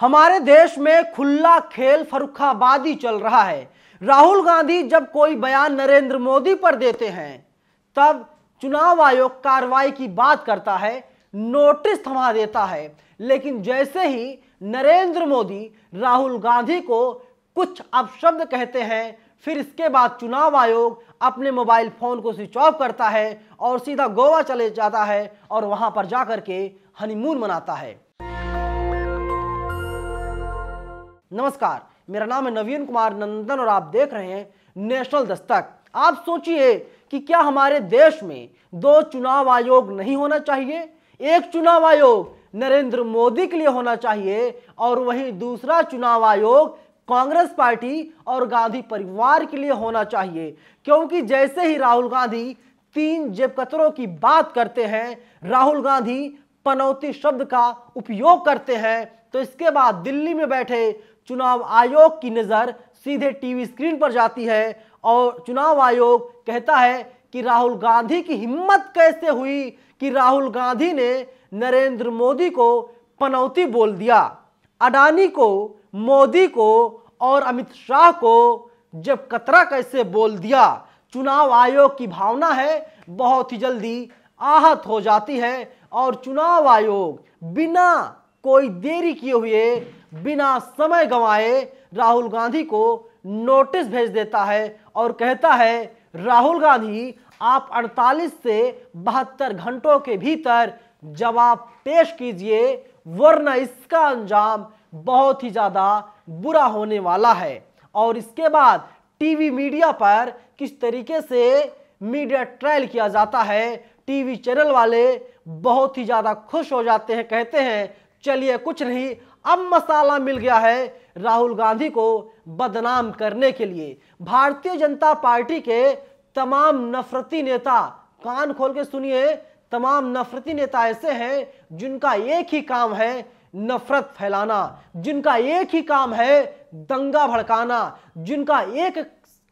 हमारे देश में खुला खेल फरुखाबादी चल रहा है राहुल गांधी जब कोई बयान नरेंद्र मोदी पर देते हैं तब चुनाव आयोग कार्रवाई की बात करता है नोटिस थमा देता है लेकिन जैसे ही नरेंद्र मोदी राहुल गांधी को कुछ अपशब्द कहते हैं फिर इसके बाद चुनाव आयोग अपने मोबाइल फोन को स्विच ऑफ करता है और सीधा गोवा चले जाता है और वहां पर जाकर के हनीमून मनाता है नमस्कार मेरा नाम है नवीन कुमार नंदन और आप देख रहे हैं नेशनल दस्तक आप सोचिए कि क्या हमारे देश में दो चुनाव आयोग नहीं होना चाहिए एक चुनाव आयोग नरेंद्र मोदी के लिए होना चाहिए और वहीं दूसरा चुनाव आयोग कांग्रेस पार्टी और गांधी परिवार के लिए होना चाहिए क्योंकि जैसे ही राहुल गांधी तीन कतरों की बात करते हैं राहुल गांधी पनौती शब्द का उपयोग करते हैं तो इसके बाद दिल्ली में बैठे चुनाव आयोग की नज़र सीधे टीवी स्क्रीन पर जाती है और चुनाव आयोग कहता है कि राहुल गांधी की हिम्मत कैसे हुई कि राहुल गांधी ने नरेंद्र मोदी को पनौती बोल दिया अडानी को मोदी को और अमित शाह को जब कतरा कैसे बोल दिया चुनाव आयोग की भावना है बहुत ही जल्दी आहत हो जाती है और चुनाव आयोग बिना कोई देरी किए हुए बिना समय गंवाए राहुल गांधी को नोटिस भेज देता है और कहता है राहुल गांधी आप 48 से बहत्तर घंटों के भीतर जवाब पेश कीजिए वरना इसका अंजाम बहुत ही ज़्यादा बुरा होने वाला है और इसके बाद टीवी मीडिया पर किस तरीके से मीडिया ट्रायल किया जाता है टीवी चैनल वाले बहुत ही ज़्यादा खुश हो जाते हैं कहते हैं चलिए कुछ नहीं अब मसाला मिल गया है राहुल गांधी को बदनाम करने के लिए भारतीय जनता पार्टी के तमाम नफरती नेता कान खोल के सुनिए तमाम नफरती नेता ऐसे हैं जिनका एक ही काम है नफरत फैलाना जिनका एक ही काम है दंगा भड़काना जिनका एक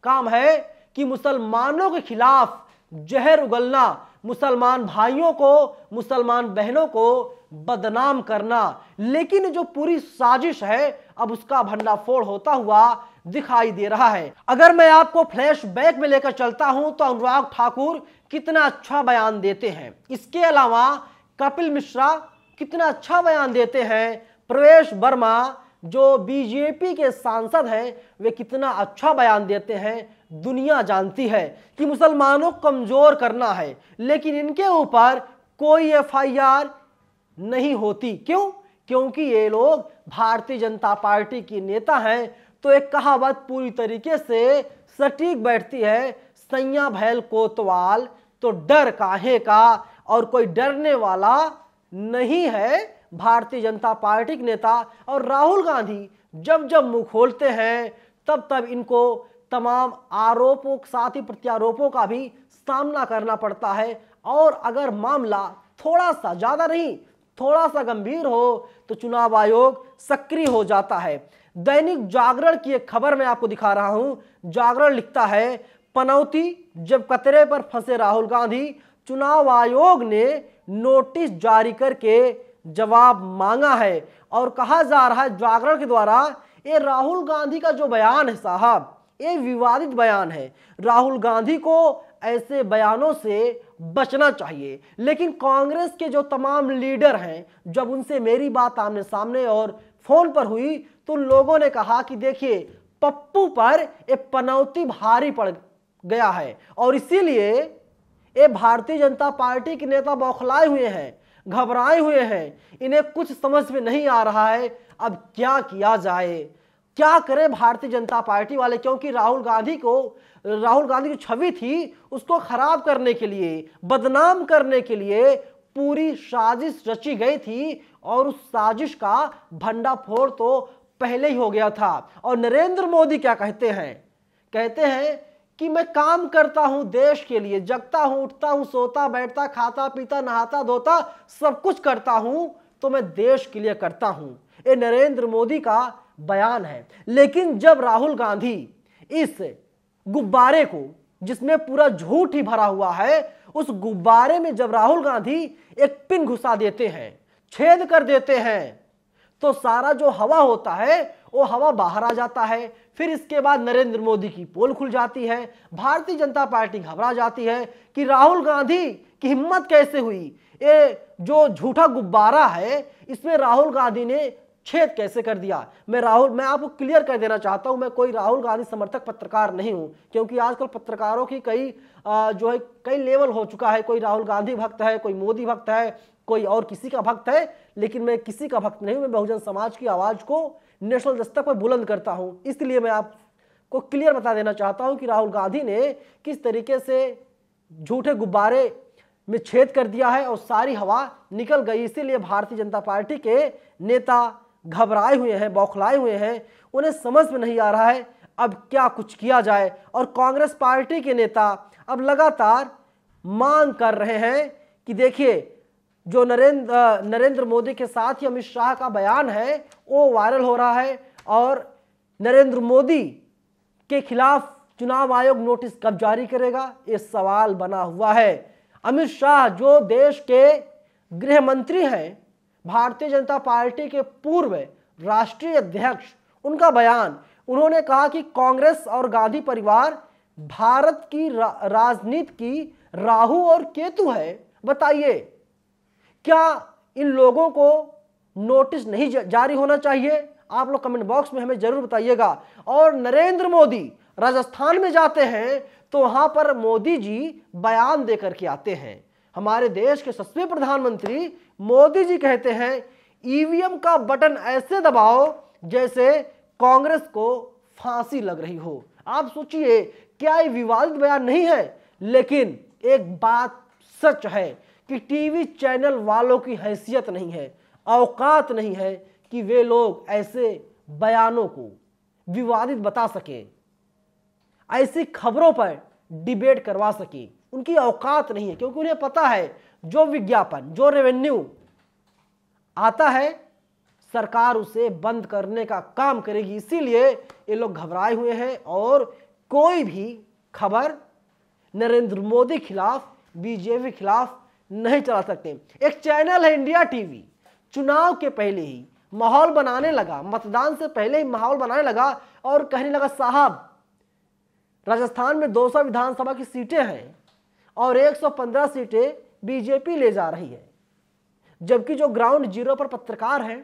काम है कि मुसलमानों के खिलाफ जहर उगलना मुसलमान भाइयों को मुसलमान बहनों को बदनाम करना लेकिन जो पूरी साजिश है अब उसका भंडाफोड़ होता हुआ दिखाई दे रहा है अगर मैं आपको फ्लैशबैक में लेकर चलता हूं तो अनुराग ठाकुर कितना अच्छा बयान देते हैं इसके अलावा कपिल मिश्रा कितना अच्छा बयान देते हैं प्रवेश वर्मा जो बीजेपी के सांसद हैं वे कितना अच्छा बयान देते हैं दुनिया जानती है कि मुसलमानों को कमज़ोर करना है लेकिन इनके ऊपर कोई एफआईआर नहीं होती क्यों क्योंकि ये लोग भारतीय जनता पार्टी की नेता हैं तो एक कहावत पूरी तरीके से सटीक बैठती है सैया भैल कोतवाल तो डर काहे का और कोई डरने वाला नहीं है भारतीय जनता पार्टी के नेता और राहुल गांधी जब जब मुंह खोलते हैं तब तब इनको तमाम आरोपों साथ ही प्रत्यारोपों का भी सामना करना पड़ता है और अगर मामला थोड़ा सा ज़्यादा नहीं थोड़ा सा गंभीर हो तो चुनाव आयोग सक्रिय हो जाता है दैनिक जागरण की एक खबर मैं आपको दिखा रहा हूं जागरण लिखता है पनौती जब कतरे पर फंसे राहुल गांधी चुनाव आयोग ने नोटिस जारी करके जवाब मांगा है और कहा जा रहा है जागरण के द्वारा ये राहुल गांधी का जो बयान है साहब ये विवादित बयान है राहुल गांधी को ऐसे बयानों से बचना चाहिए लेकिन कांग्रेस के जो तमाम लीडर हैं जब उनसे मेरी बात आमने सामने और फोन पर हुई तो लोगों ने कहा कि देखिए पप्पू पर एक पनौती भारी पड़ गया है और इसीलिए ये भारतीय जनता पार्टी के नेता बौखलाए हुए हैं घबराए हुए हैं इन्हें कुछ समझ में नहीं आ रहा है अब क्या किया जाए क्या करे भारतीय जनता पार्टी वाले क्योंकि राहुल गांधी को राहुल गांधी की छवि थी उसको खराब करने के लिए बदनाम करने के लिए पूरी साजिश रची गई थी और उस साजिश का भंडाफोड़ तो पहले ही हो गया था और नरेंद्र मोदी क्या कहते हैं कहते हैं कि मैं काम करता हूं देश के लिए जगता हूं उठता हूं सोता बैठता खाता पीता नहाता धोता सब कुछ करता हूं तो मैं देश के लिए करता हूं ये नरेंद्र मोदी का बयान है लेकिन जब राहुल गांधी इस गुब्बारे को जिसमें पूरा झूठ ही भरा हुआ है उस गुब्बारे में जब राहुल गांधी एक पिन घुसा देते हैं छेद कर देते हैं तो सारा जो हवा होता है वो हवा बाहर आ जाता है फिर इसके बाद नरेंद्र मोदी की पोल खुल जाती है भारतीय जनता पार्टी घबरा जाती है कि राहुल गांधी की हिम्मत कैसे हुई ये जो झूठा गुब्बारा है इसमें राहुल गांधी ने छेद कैसे कर दिया मैं राहुल मैं आपको क्लियर कर देना चाहता हूं मैं कोई राहुल गांधी समर्थक पत्रकार नहीं हूं क्योंकि आजकल पत्रकारों की कई जो है कई लेवल हो चुका है कोई राहुल गांधी भक्त है कोई मोदी भक्त है कोई और किसी का भक्त है लेकिन मैं किसी का भक्त नहीं मैं बहुजन समाज की आवाज़ को नेशनल दस्तक पर बुलंद करता हूँ इसलिए मैं आपको क्लियर बता देना चाहता हूँ कि राहुल गांधी ने किस तरीके से झूठे गुब्बारे में छेद कर दिया है और सारी हवा निकल गई इसीलिए भारतीय जनता पार्टी के नेता घबराए हुए हैं बौखलाए हुए हैं उन्हें समझ में नहीं आ रहा है अब क्या कुछ किया जाए और कांग्रेस पार्टी के नेता अब लगातार मांग कर रहे हैं कि देखिए जो नरेंद्र नरेंद्र मोदी के साथ ही अमित शाह का बयान है वो वायरल हो रहा है और नरेंद्र मोदी के खिलाफ चुनाव आयोग नोटिस कब जारी करेगा ये सवाल बना हुआ है अमित शाह जो देश के गृह मंत्री हैं भारतीय जनता पार्टी के पूर्व राष्ट्रीय अध्यक्ष उनका बयान उन्होंने कहा कि कांग्रेस और गांधी परिवार भारत की रा, राजनीति की राहु और केतु है बताइए क्या इन लोगों को नोटिस नहीं जारी होना चाहिए आप लोग कमेंट बॉक्स में हमें जरूर बताइएगा और नरेंद्र मोदी राजस्थान में जाते हैं तो वहां पर मोदी जी बयान देकर के आते हैं हमारे देश के सस्वी प्रधानमंत्री मोदी जी कहते हैं ईवीएम e का बटन ऐसे दबाओ जैसे कांग्रेस को फांसी लग रही हो आप सोचिए क्या ये विवादित बयान नहीं है लेकिन एक बात सच है कि टीवी चैनल वालों की हैसियत नहीं है अवकात नहीं है कि वे लोग ऐसे बयानों को विवादित बता सके ऐसी खबरों पर डिबेट करवा सके उनकी औकात नहीं है क्योंकि उन्हें पता है जो विज्ञापन जो रेवेन्यू आता है सरकार उसे बंद करने का काम करेगी इसीलिए ये लोग घबराए हुए हैं और कोई भी खबर नरेंद्र मोदी खिलाफ बीजेपी खिलाफ नहीं चला सकते एक चैनल है इंडिया टीवी चुनाव के पहले ही माहौल बनाने लगा मतदान से पहले ही माहौल बनाने लगा और कहने लगा साहब राजस्थान में 200 विधानसभा की सीटें हैं और 115 सीटें बीजेपी ले जा रही है जबकि जो ग्राउंड जीरो पर पत्रकार हैं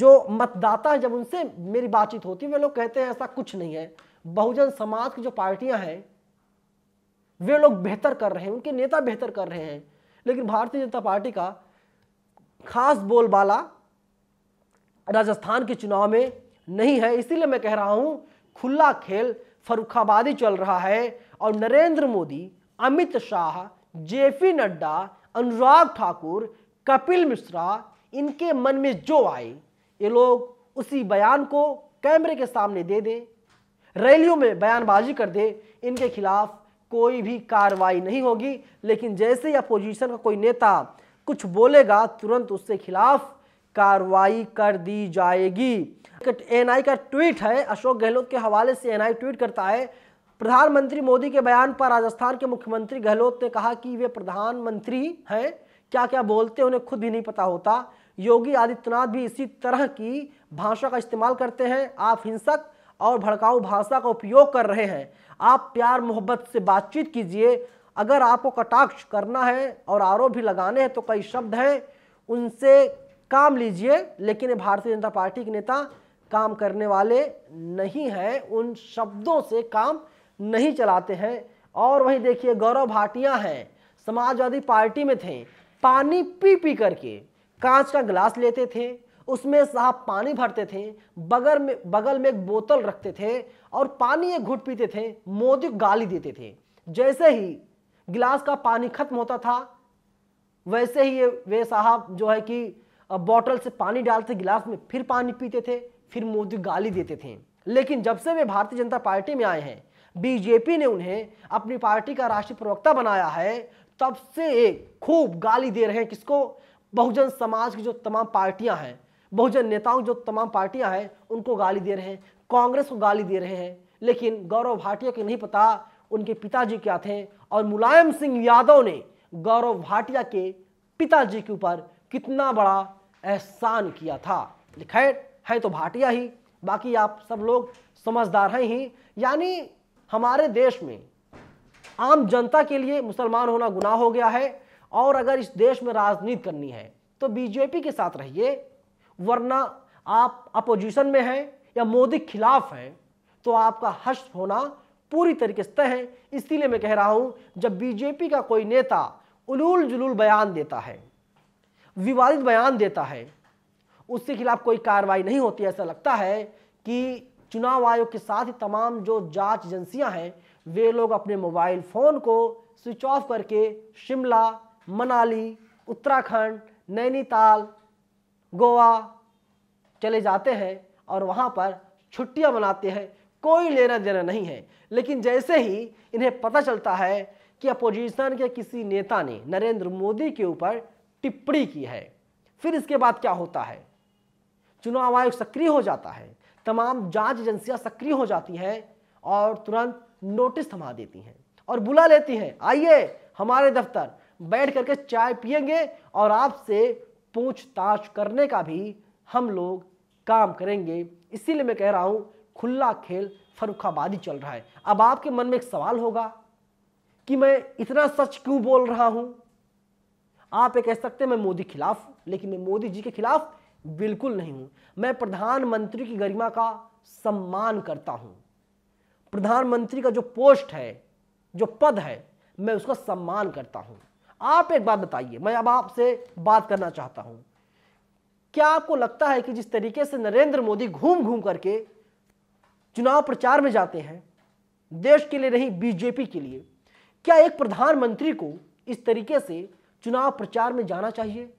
जो मतदाता हैं जब उनसे मेरी बातचीत होती है वे लोग कहते हैं ऐसा कुछ नहीं है बहुजन समाज की जो पार्टियां हैं वे लोग बेहतर कर रहे हैं उनके नेता बेहतर कर रहे हैं लेकिन भारतीय जनता पार्टी का खास बोलबाला राजस्थान के चुनाव में नहीं है इसीलिए मैं कह रहा हूं खुला खेल फरुखाबादी चल रहा है और नरेंद्र मोदी अमित शाह जेपी नड्डा अनुराग ठाकुर कपिल मिश्रा इनके मन में जो आए ये लोग उसी बयान को कैमरे के सामने दे दें रैलियों में बयानबाजी कर दे इनके खिलाफ कोई भी कार्रवाई नहीं होगी लेकिन जैसे ही अपोजिशन का कोई नेता कुछ बोलेगा तुरंत उसके खिलाफ कार्रवाई कर दी जाएगी एनआई का ट्वीट है अशोक गहलोत के हवाले से एनआई ट्वीट करता है प्रधानमंत्री मोदी के बयान पर राजस्थान के मुख्यमंत्री गहलोत ने कहा कि वे प्रधानमंत्री हैं क्या क्या बोलते हैं उन्हें खुद भी नहीं पता होता योगी आदित्यनाथ भी इसी तरह की भाषा का इस्तेमाल करते हैं आप हिंसक और भड़काऊ भाषा का उपयोग कर रहे हैं आप प्यार मोहब्बत से बातचीत कीजिए अगर आपको कटाक्ष करना है और आरोप भी लगाने हैं तो कई शब्द हैं उनसे काम लीजिए लेकिन भारतीय जनता पार्टी के नेता काम करने वाले नहीं हैं उन शब्दों से काम नहीं चलाते हैं और वहीं देखिए गौरव भाटिया हैं समाजवादी पार्टी में थे पानी पी पी करके कांच का गिलास लेते थे उसमें साहब पानी भरते थे बगल में बगल में एक बोतल रखते थे और पानी एक घुट पीते थे मोदी को गाली देते थे जैसे ही गिलास का पानी खत्म होता था वैसे ही ये वे साहब जो है कि बोतल से पानी डालते गिलास में फिर पानी पीते थे फिर मोदी गाली देते थे लेकिन जब से वे भारतीय जनता पार्टी में आए हैं बीजेपी ने उन्हें अपनी पार्टी का राष्ट्रीय प्रवक्ता बनाया है तब से खूब गाली दे रहे हैं किसको बहुजन समाज की जो तमाम पार्टियां हैं बहुजन नेताओं की जो तमाम पार्टियां हैं उनको गाली दे रहे हैं कांग्रेस को गाली दे रहे हैं लेकिन गौरव भाटिया के नहीं पता उनके पिताजी क्या थे और मुलायम सिंह यादव ने गौरव भाटिया के पिताजी के ऊपर कितना बड़ा एहसान किया था खैर है तो भाटिया ही बाकी आप सब लोग समझदार हैं ही यानी हमारे देश में आम जनता के लिए मुसलमान होना गुनाह हो गया है और अगर इस देश में राजनीति करनी है तो बीजेपी के साथ रहिए वरना आप अपोजिशन में हैं या मोदी खिलाफ हैं तो आपका हश होना पूरी तरीके से तय है इसीलिए मैं कह रहा हूं जब बीजेपी का कोई नेता उलूल जुलूल बयान देता है विवादित बयान देता है उसके खिलाफ कोई कार्रवाई नहीं होती ऐसा लगता है कि चुनाव आयोग के साथ ही तमाम जो जांच एजेंसियां हैं वे लोग अपने मोबाइल फ़ोन को स्विच ऑफ करके शिमला मनाली उत्तराखंड नैनीताल गोवा चले जाते हैं और वहाँ पर छुट्टियाँ मनाते हैं कोई लेना देना नहीं है लेकिन जैसे ही इन्हें पता चलता है कि अपोजिशन के किसी नेता ने नरेंद्र मोदी के ऊपर टिप्पणी की है फिर इसके बाद क्या होता है चुनाव आयोग सक्रिय हो जाता है तमाम जांच एजेंसियां सक्रिय हो जाती हैं और तुरंत नोटिस थमा देती हैं और बुला लेती हैं आइए हमारे दफ्तर बैठ करके चाय पियेंगे और आपसे पूछताछ करने का भी हम लोग काम करेंगे इसीलिए मैं कह रहा हूं खुला खेल फरुखाबादी चल रहा है अब आपके मन में एक सवाल होगा कि मैं इतना सच क्यों बोल रहा हूं आप ये कह सकते हैं मैं मोदी खिलाफ लेकिन मैं मोदी जी के खिलाफ बिल्कुल नहीं हूं मैं प्रधानमंत्री की गरिमा का सम्मान करता हूं प्रधानमंत्री का जो पोस्ट है जो पद है मैं उसका सम्मान करता हूं आप एक बात बताइए मैं अब आपसे बात करना चाहता हूं क्या आपको लगता है कि जिस तरीके से नरेंद्र मोदी घूम घूम करके चुनाव प्रचार में जाते हैं देश के लिए नहीं बीजेपी के लिए क्या एक प्रधानमंत्री को इस तरीके से चुनाव प्रचार में जाना चाहिए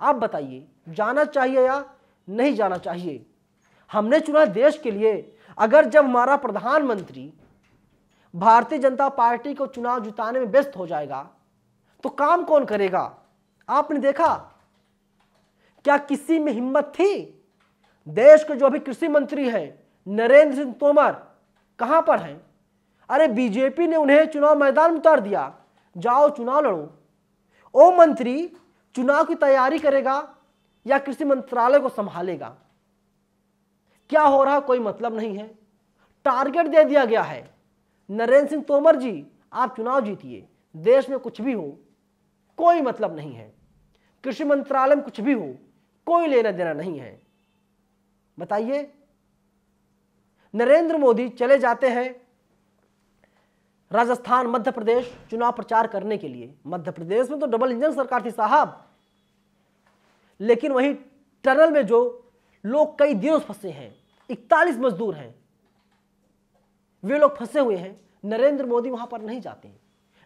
आप बताइए जाना चाहिए या नहीं जाना चाहिए हमने चुना देश के लिए अगर जब हमारा प्रधानमंत्री भारतीय जनता पार्टी को चुनाव जुटाने में व्यस्त हो जाएगा तो काम कौन करेगा आपने देखा क्या किसी में हिम्मत थी देश के जो अभी कृषि मंत्री हैं नरेंद्र सिंह तोमर कहां पर हैं अरे बीजेपी ने उन्हें चुनाव मैदान में उतार दिया जाओ चुनाव लड़ो ओ मंत्री चुनाव की तैयारी करेगा या कृषि मंत्रालय को संभालेगा क्या हो रहा कोई मतलब नहीं है टारगेट दे दिया गया है नरेंद्र सिंह तोमर जी आप चुनाव जीतिए देश में कुछ भी हो कोई मतलब नहीं है कृषि मंत्रालय में कुछ भी हो कोई लेना देना नहीं है बताइए नरेंद्र मोदी चले जाते हैं राजस्थान मध्य प्रदेश चुनाव प्रचार करने के लिए मध्य प्रदेश में तो डबल इंजन सरकार थी साहब लेकिन वही टनल में जो लोग कई दिनों फंसे हैं इकतालीस मजदूर हैं वे लोग फंसे हुए हैं नरेंद्र मोदी वहां पर नहीं जाते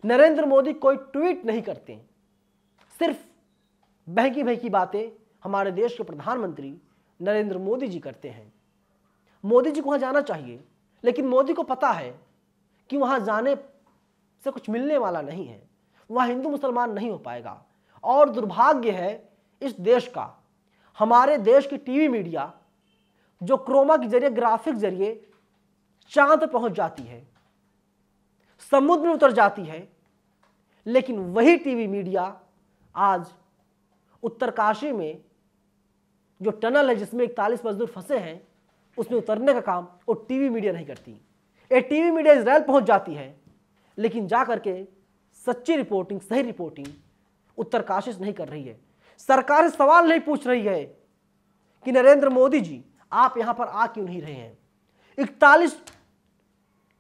नरेंद्र मोदी कोई ट्वीट नहीं करते सिर्फ बहकी बहकी बातें हमारे देश के प्रधानमंत्री नरेंद्र मोदी जी करते हैं मोदी जी को वहां जाना चाहिए लेकिन मोदी को पता है कि वहाँ जाने से कुछ मिलने वाला नहीं है वह हिंदू मुसलमान नहीं हो पाएगा और दुर्भाग्य है इस देश का हमारे देश की टीवी मीडिया जो क्रोमा के जरिए ग्राफिक जरिए चांद पर पहुंच जाती है समुद्र में उतर जाती है लेकिन वही टीवी मीडिया आज उत्तरकाशी में जो टनल है जिसमें इकतालीस मजदूर फंसे हैं उसमें उतरने का काम वो टीवी मीडिया नहीं करती ये टीवी मीडिया इसराइल पहुंच जाती है लेकिन जा करके सच्ची रिपोर्टिंग सही रिपोर्टिंग उत्तर काशिश नहीं कर रही है सरकार सवाल नहीं पूछ रही है कि नरेंद्र मोदी जी आप यहां पर आ क्यों नहीं रहे हैं इकतालीस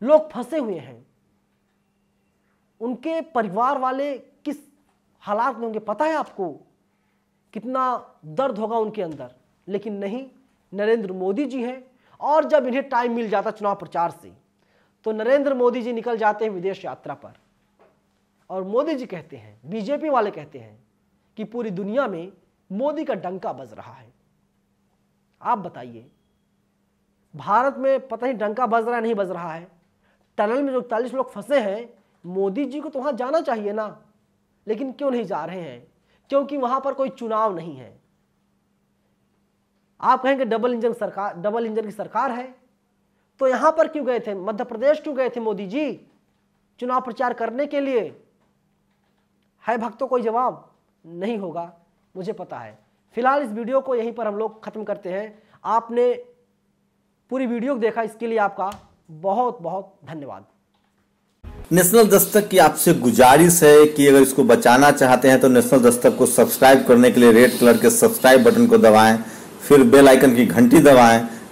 लोग फंसे हुए हैं उनके परिवार वाले किस हालात में होंगे पता है आपको कितना दर्द होगा उनके अंदर लेकिन नहीं नरेंद्र मोदी जी हैं और जब इन्हें टाइम मिल जाता चुनाव प्रचार से तो नरेंद्र मोदी जी निकल जाते हैं विदेश यात्रा पर और मोदी जी कहते हैं बीजेपी वाले कहते हैं कि पूरी दुनिया में मोदी का डंका बज रहा है आप बताइए भारत में पता ही डंका बज रहा है नहीं बज रहा है टनल में जो इकतालीस लोग फंसे हैं मोदी जी को तो वहाँ जाना चाहिए ना लेकिन क्यों नहीं जा रहे हैं क्योंकि वहाँ पर कोई चुनाव नहीं है आप कहेंगे डबल इंजन सरकार डबल इंजन की सरकार है तो यहां पर क्यों गए थे मध्य प्रदेश क्यों गए थे मोदी जी चुनाव प्रचार करने के लिए है भक्तों कोई जवाब नहीं होगा मुझे पता है फिलहाल इस वीडियो को यहीं पर हम लोग ख़त्म करते हैं आपने पूरी वीडियो देखा इसके लिए आपका बहुत बहुत धन्यवाद नेशनल दस्तक की आपसे गुजारिश है कि अगर इसको बचाना चाहते हैं तो नेशनल दस्तक को सब्सक्राइब करने के लिए रेड कलर के सब्सक्राइब बटन को दबाएं फिर बेल आइकन की घंटी दबाएं